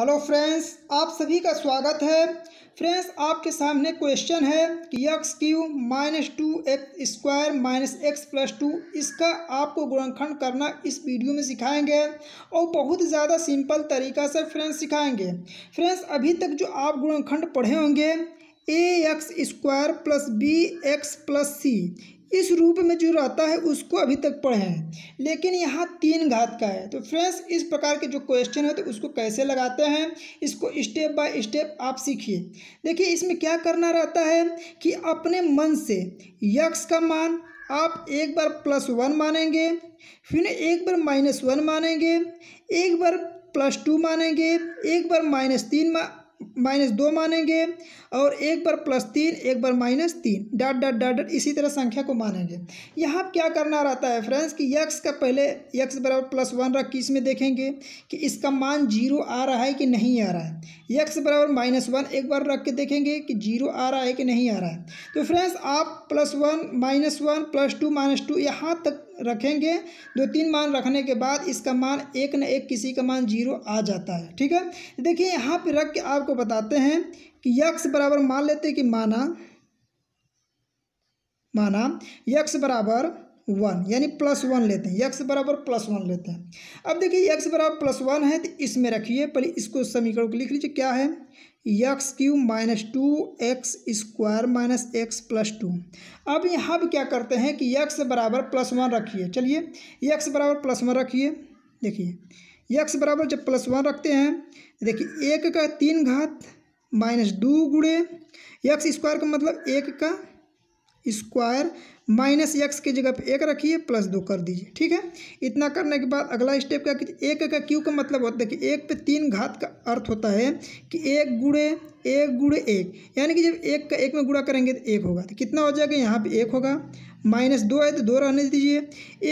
hello friends आप सभी का स्वागत है फ्रेंड्स आपके सामने क्वेश्चन है कि x cube minus two x square minus x plus two इसका आपको गुणनखंड करना इस वीडियो में सिखाएंगे और बहुत ज़्यादा सिंपल तरीका से फ्रेंड्स सिखाएंगे फ्रेंड्स अभी तक जो आप गुणनखंड पढ़े होंगे a x square plus b x plus c इस रूप में जो रहता है उसको अभी तक पढ़े हैं लेकिन यहाँ तीन घात का है तो फ्रेंड्स इस प्रकार के जो क्वेश्चन है तो उसको कैसे लगाते हैं इसको स्टेप बाय स्टेप आप सीखिए देखिए इसमें क्या करना रहता है कि अपने मन से यक्स का मान आप एक बार प्लस वन मानेंगे फिर एक बार माइनस वन मानेंगे एक बार प्लस टू मानेंगे एक बार माइनस तीन मा माइनस दो मानेंगे और एक बार प्लस तीन एक बार माइनस तीन डॉट डॉट डॉट डॉट इसी तरह संख्या को मानेंगे यहाँ क्या करना रहता है फ्रेंड्स कि यक्स का पहले यक्स बराबर प्लस वन रख के इसमें देखेंगे कि इसका मान जीरो आ रहा है कि नहीं आ रहा है यक्स बराबर माइनस वन एक बार रख के देखेंगे कि जीरो आ रहा है कि नहीं आ रहा है तो फ्रेंड्स आप plus one minus one plus two minus two यहाँ तक रखेंगे दो तीन मान रखने के बाद इसका मान एक न एक किसी का मान जीरो आ जाता है ठीक है देखिए यहाँ पर रख के आपको बताते हैं कि यक्स बराबर मान लेते हैं कि माना माना यक्स बराबर वन यानी प्लस वन लेते हैं यक्स बराबर प्लस वन लेते हैं अब देखिए यक्स बराबर प्लस वन है तो इसमें रखिए पहले इसको समीकरण को लिख लीजिए क्या है x cube minus two x square minus x plus two अब यहाँ भी क्या करते हैं कि एक्स बराबर प्लस वन रखिए चलिए एक्स बराबर प्लस वन रखिए देखिए एक्स बराबर जब प्लस वन रखते हैं देखिए एक का तीन घात माइनस दो गुड़े एक्स स्क्वायर का मतलब एक का स्क्वायर माइनस एक्स की जगह पे एक रखिए प्लस दो कर दीजिए ठीक है इतना करने के बाद अगला स्टेप क्या कीजिए एक का क्यू का मतलब होता है कि एक पे तीन घात का अर्थ होता है कि एक गुड़े एक गुड़े एक यानी कि जब एक का एक में गुड़ा करेंगे तो एक होगा तो कितना हो जाएगा यहाँ पे एक होगा माइनस दो है तो दो रहने दीजिए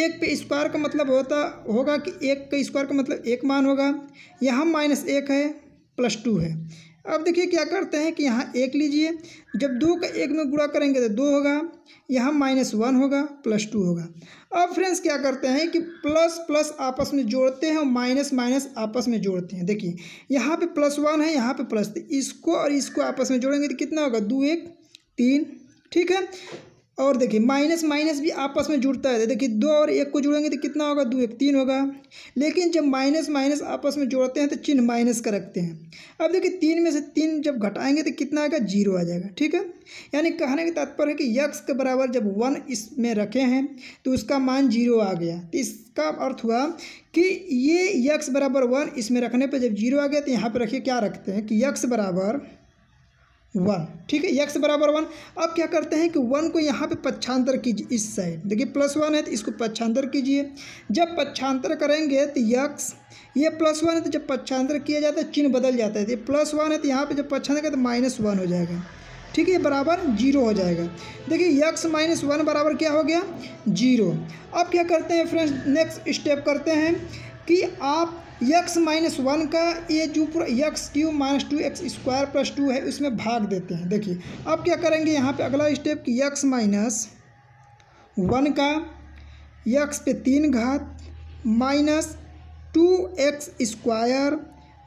एक पे स्क्वायर का मतलब होता होगा कि एक का स्क्वायर का मतलब एक मान होगा यहाँ माइनस एक है प्लस टू है अब देखिए क्या करते हैं कि यहाँ एक लीजिए जब दो का एक में गुणा करेंगे तो दो होगा यहाँ माइनस वन होगा प्लस टू होगा अब फ्रेंड्स क्या करते हैं कि प्लस प्लस आपस में जोड़ते हैं और माइनस माइनस आपस में जोड़ते हैं देखिए यहाँ पे प्लस वन है यहाँ पे प्लस इसको और इसको आपस में जोड़ेंगे तो कितना होगा दो एक तीन ठीक है और देखिए माइनस माइनस भी आपस में जुड़ता है देखिए दो और एक को जुड़ेंगे तो कितना होगा दो एक तीन होगा लेकिन जब माइनस माइनस आपस में जोड़ते हैं तो चिन्ह माइनस का रखते हैं अब देखिए तीन में से तीन जब घटाएंगे तो कितना आएगा जीरो आ जाएगा ठीक है यानी कहने का तात्पर्य है कि यक्स के बराबर जब वन इसमें रखे हैं तो उसका मान जीरो आ गया तो इसका अर्थ हुआ कि ये यक्स बराबर वन इसमें रखने पर जब जीरो आ गया तो यहाँ पर रखिए क्या रखते हैं कि यक्स बराबर वन ठीक है एक्स बराबर वन अब क्या करते हैं कि वन को यहाँ पे पक्षांतर कीजिए इस साइड देखिए प्लस वन है तो इसको पक्षांतर कीजिए जब पक्षांतर करेंगे तो यक्स ये प्लस वन है तो जब पक्षांतर किया जाता है चिन्ह बदल जाता है तो प्लस वन है तो यहाँ पे जब पक्षांतर करें तो माइनस वन हो जाएगा ठीक है बराबर जीरो हो जाएगा देखिए यक्स माइनस वन बराबर क्या हो गया जीरो अब क्या करते हैं फ्रेंड्स नेक्स्ट स्टेप करते हैं कि आप यक्स माइनस वन का ये जो x cube minus two x square plus two है उसमें भाग देते हैं देखिए अब क्या करेंगे यहाँ पे अगला स्टेप कि यक्स माइनस वन का यक्स पे तीन घात minus two x square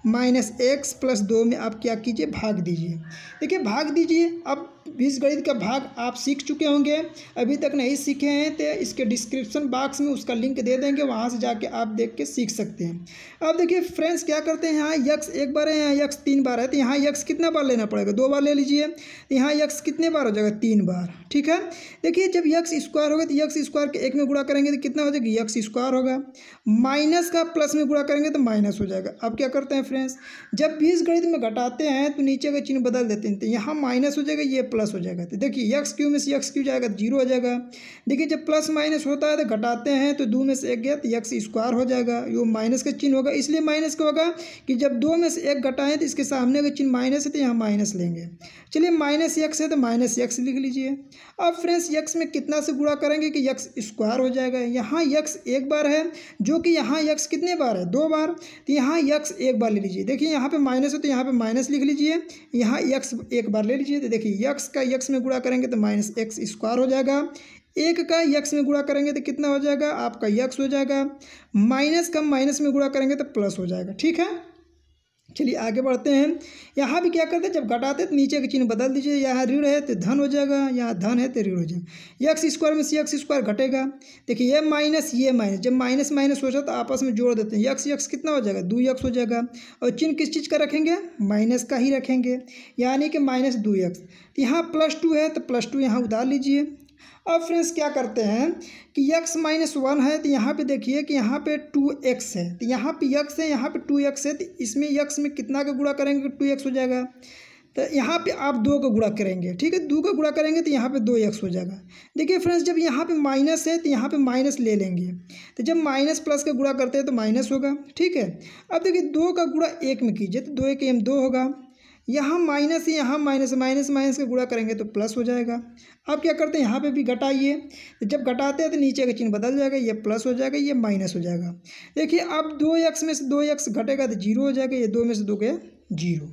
minus x plus दो में आप क्या कीजिए भाग दीजिए देखिए भाग दीजिए अब बीस गणित का भाग आप सीख चुके होंगे अभी तक नहीं सीखे हैं तो इसके डिस्क्रिप्शन बॉक्स में उसका लिंक दे देंगे वहाँ से जाके आप देख के सीख सकते हैं अब देखिए फ्रेंड्स क्या करते हैं यहाँ यक्स एक बार है यहाँ यक्स तीन बार है तो यहाँ यक्स कितना बार लेना पड़ेगा दो बार ले लीजिए तो यहाँ यक्स कितने बार हो जाएगा तीन बार ठीक है देखिए जब यक्स स्क्वायर होगा तो यक्स स्क्वायर के एक में गुड़ा करेंगे तो कितना हो जाएगा यक्स स्क्वायर होगा माइनस का प्लस में गुड़ा करेंगे तो माइनस हो जाएगा अब क्या करते हैं डिफरेंस जब बीस गणित में घटाते हैं तो नीचे का चिन्ह बदल देते हैं तो यहाँ माइनस हो जाएगा ये प्लस हो जाएगा तो देखिए यक्स क्यू में से यक्स क्यू जाएगा जीरो तो हो जाएगा देखिए जब प्लस माइनस होता है तो घटाते हैं तो दो में से एक गया तो यक्स स्क्वायर हो जाएगा यो माइनस का चिन्ह होगा इसलिए माइनस का होगा कि जब दो में से एक घटाएं तो इसके सामने का चिन्ह माइनस है तो यहाँ माइनस लेंगे चलिए माइनस यक्स है तो माइनस यक्स लिख लीजिए अब फ्रेंड्स यक्स में कितना से गुड़ा करेंगे कि यक्स स्क्वायर हो जाएगा यहाँ यक्स एक बार है जो कि यहाँ यक्स कितने बार है दो बार तो यहाँ यक्स एक बार लिख लीजिए देखिए यहाँ पे माइनस है तो यहाँ पे माइनस लिख लीजिए यहाँ यक्स एक बार ले लीजिए तो देखिए यक्स का यक्स में गुड़ा करेंगे तो माइनस एक्स स्क्वायर हो जाएगा एक का यक्स में गुड़ा करेंगे तो कितना हो जाएगा आपका यक्स हो जाएगा माइनस का माइनस में गुड़ा करेंगे तो प्लस हो जाएगा ठीक है चलिए आगे बढ़ते हैं यहाँ भी क्या करते हैं जब घटाते तो नीचे का चिन्ह बदल दीजिए यहाँ ऋण है तो धन हो जाएगा यहाँ धन है तो ऋण हो जाएगा यक्स स्क्वायर में सी एक्स स्क्वायर घटेगा देखिए ये माइनस ये माइनस जब माइनस माइनस हो जाए तो आपस में जोड़ देते हैं यक्स यक्स कितना हो जाएगा दो यक्स हो जाएगा और चिन्ह किस चीज़ का रखेंगे माइनस का ही रखेंगे यानी कि माइनस दो यक्स यहाँ प्लस टू है तो प्लस टू यहाँ उतार लीजिए अब फ्रेंड्स क्या करते हैं कि x माइनस वन है तो यहाँ पे देखिए कि यहाँ पे टू एक्स है तो यहाँ पे यक्स है यहाँ पे टू एक्स है तो इसमें यक्स में कितना का गुड़ा करेंगे टू एक्स हो जाएगा तो यहाँ पे आप दो का गुड़ा करेंगे ठीक है दो का गुड़ा करेंगे तो यहाँ पे दो एक्स हो जाएगा देखिए फ्रेंड्स जब यहाँ पे माइनस है तो यहाँ पे माइनस ले लेंगे तो जब माइनस प्लस का गुड़ा करते हैं तो माइनस होगा ठीक है अब देखिए दो का गुड़ा एक में कीजिए तो दो एक एम दो होगा यहाँ माइनस है यहाँ माइनस माइनस माइनस का गुड़ा करेंगे तो प्लस हो जाएगा अब क्या करते हैं यहाँ पे भी घटाइए जब घटाते हैं तो नीचे का चिन्ह बदल जाएगा ये प्लस हो जाएगा ये माइनस हो जाएगा देखिए अब दो एक्स में से दो एक्स घटेगा तो जीरो हो जाएगा ये दो में से दो गया जीरो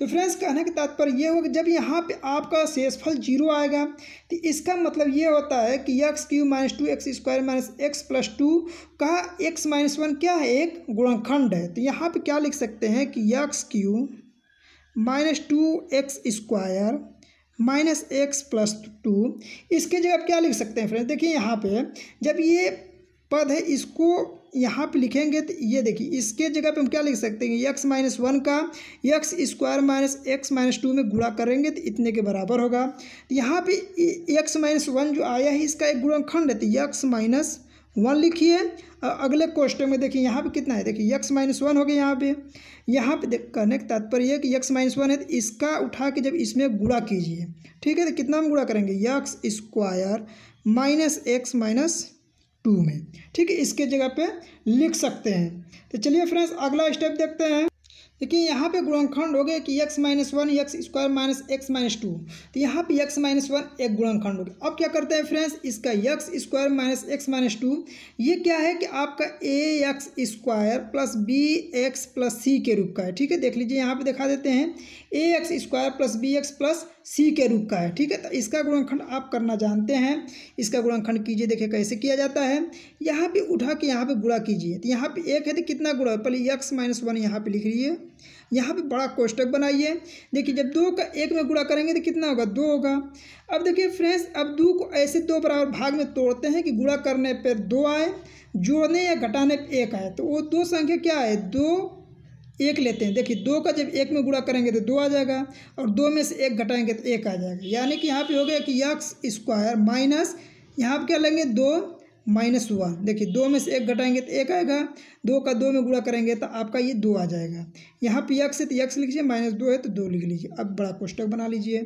तो फ्रेंड्स कहने का तात्पर्य ये होगा जब यहाँ पे आपका शेषफल जीरो आएगा तो इसका मतलब ये होता है कि x cube minus two x square minus x plus two का एक्स माइनस वन क्या है एक गुणखंड है तो यहाँ पे क्या लिख सकते हैं कि x cube minus two x square minus x plus two इसके जगह आप क्या लिख सकते हैं फ्रेंड्स देखिए यहाँ पे जब ये पद है इसको यहाँ पे लिखेंगे तो ये देखिए इसके जगह पे हम क्या लिख सकते हैं एक्स माइनस वन का x square minus x minus two में गुणा करेंगे तो इतने के बराबर होगा तो यहाँ पे एक्स माइनस वन जो आया है इसका एक गुणनखंड है तो एक्स माइनस वन लिखिए अगले क्वेश्चन में देखिए यहाँ पे कितना है देखिए यक्स माइनस वन हो गया यहाँ पे यहाँ पे देख कहने का तात्पर्य है कि यक्स माइनस वन है तो इसका उठा के जब इसमें गुड़ा कीजिए ठीक है तो कितना में गुड़ा करेंगे x square minus x minus two में ठीक है इसके जगह पे लिख सकते हैं तो चलिए फ्रेंड्स अगला स्टेप देखते हैं देखिए यहाँ पे गुणनखंड हो गया कि x minus one x square minus x minus two तो यहाँ पे x माइनस वन एक गुणनखंड हो गया अब क्या करते हैं फ्रेंड्स इसका x square minus x minus two ये क्या है कि आपका a x square plus b x plus c के रूप का है ठीक है देख लीजिए यहाँ पे दिखा देते हैं a x square plus b x plus c के रूप का है ठीक है तो इसका गुणनखंड आप करना जानते हैं इसका गुणनखंड कीजिए देखिए कैसे किया जाता है यहाँ पे उठा के यहाँ पे गुड़ा कीजिए तो यहाँ पे एक है तो कितना गुड़ा पहले एक्स माइनस वन यहाँ पे लिख लीजिए यहाँ पे बड़ा कोष्टक बनाइए देखिए जब दो का एक में गुणा करेंगे तो कितना होगा दो होगा अब देखिए फ्रेंड्स अब दो को ऐसे दो बराबर भाग में तोड़ते हैं कि गुणा करने पर दो आए जोड़ने या घटाने पर एक आए तो वो दो संख्या क्या है दो एक लेते हैं देखिए दो का जब एक में गुणा करेंगे तो दो आ जाएगा और दो में से एक घटाएंगे तो एक आ जाएगा यानी कि यहाँ पे हो गया कि यक्स स्क्वायर माइनस यहाँ पर क्या लेंगे दो माइनस हुआ देखिए दो में से एक घटाएंगे तो एक आएगा दो का दो में गुणा करेंगे तो आपका ये दो आ जाएगा यहाँ पे यक्स है तो यक्स लिखिए माइनस दो है तो दो लिख लीजिए अब बड़ा कोष्टक बना लीजिए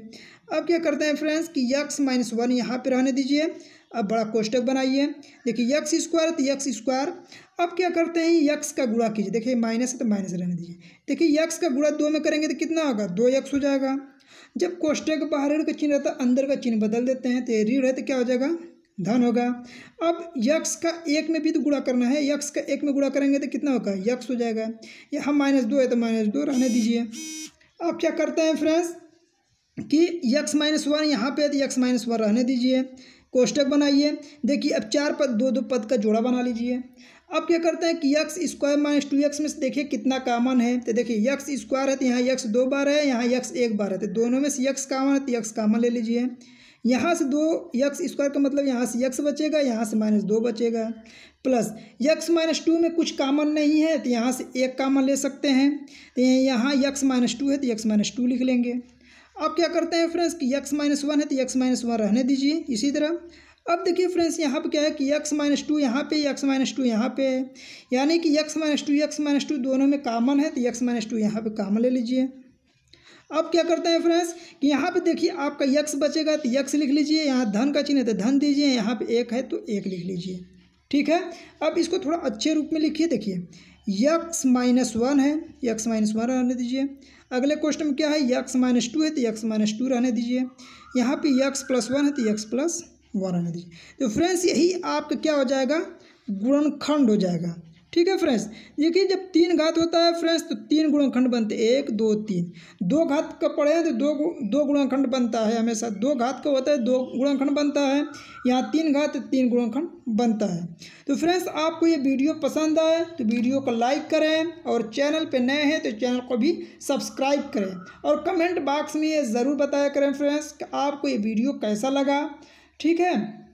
अब क्या करते हैं फ्रेंड्स कि यक्स माइनस वन यहाँ पर रहने दीजिए अब बड़ा कोष्टक बनाइए देखिए यक्स स्क्वायर तो यक्स स्क्वायर अब क्या करते हैं यक्स का गुड़ा कीजिए देखिए माइनस है तो माइनस रहने दीजिए देखिए यक्स का गुड़ा दो में करेंगे तो कितना होगा दो यक्स हो जाएगा जब कोष्टक बाहर का चिन्ह रहता है अंदर का चिन्ह बदल देते हैं तो रीढ़ है तो क्या हो जाएगा धन होगा अब यक्स का एक में भी तो गुणा करना है यक्स का एक में गुणा करेंगे तो कितना होगा यक्स हो जाएगा या हम माइनस दो है तो माइनस दो रहने दीजिए अब क्या करते हैं फ्रेंड्स कि यक्स माइनस वन यहाँ पर तो यक्स माइनस वन रहने दीजिए कोष्टक बनाइए देखिए अब चार पद दो दो पद का जोड़ा बना लीजिए अब क्या करते हैं कि x square minus two x में से देखिए कितना कामन है तो देखिए यक्स स्क्वायर है तो यहाँ यक्स दो बार है यहाँ यक्स एक बार है तो दोनों में से यक्स कामन है तो यक्स कामन ले लीजिए यहाँ से दो यक्स स्क्वायर का मतलब यहाँ से यक्स बचेगा यहाँ से माइनस दो बचेगा प्लस यक्स माइनस टू में कुछ कामन नहीं है तो यहाँ से एक कामन ले सकते हैं तो यहाँ यक्स माइनस टू है तो यक्स माइनस टू लिख लेंगे अब क्या करते हैं फ्रेंड्स कि यक्स माइनस वन है तो यक्स माइनस वन रहने दीजिए इसी तरह अब देखिए फ्रेंड्स यहाँ पर क्या है कि यक्स माइनस टू यहाँ पे यक्स माइनस टू यहाँ पे यानी कि x minus two x minus two दोनों में कामन है तो यक्स माइनस टू यहाँ पर कामन ले लीजिए अब क्या करते हैं फ्रेंड्स कि यहाँ पे देखिए आपका यक्स बचेगा तो यक्स लिख लीजिए यहाँ धन का चिन्ह है तो धन दीजिए यहाँ पे एक है तो एक लिख लीजिए ठीक है अब इसको थोड़ा अच्छे रूप में लिखिए देखिए यक्स माइनस वन है यक्स माइनस वन रहने दीजिए अगले क्वेश्चन में क्या है यक्स माइनस टू है तो यक्स माइनस टू रहने दीजिए यहाँ पर यक्स प्लस वन है तो यक्स प्लस वन रहने दीजिए तो फ्रेंड्स यही आपका क्या हो जाएगा गुणनखंड हो जाएगा ठीक है फ्रेंड्स देखिए जब तीन घात होता है फ्रेंड्स तो तीन गुणाखंड बनते हैं एक दो तीन दो घात का पढ़े तो दो दो गुणनखंड बनता है हमेशा दो घात का होता है दो गुणाखंड बनता है यहाँ तीन घात तो तीन गुणाखंड बनता है तो फ्रेंड्स आपको ये वीडियो पसंद आए तो वीडियो को लाइक करें और चैनल पर नए हैं तो चैनल को भी सब्सक्राइब करें और कमेंट बॉक्स में ये ज़रूर बताया करें फ्रेंड्स आपको ये वीडियो कैसा लगा ठीक है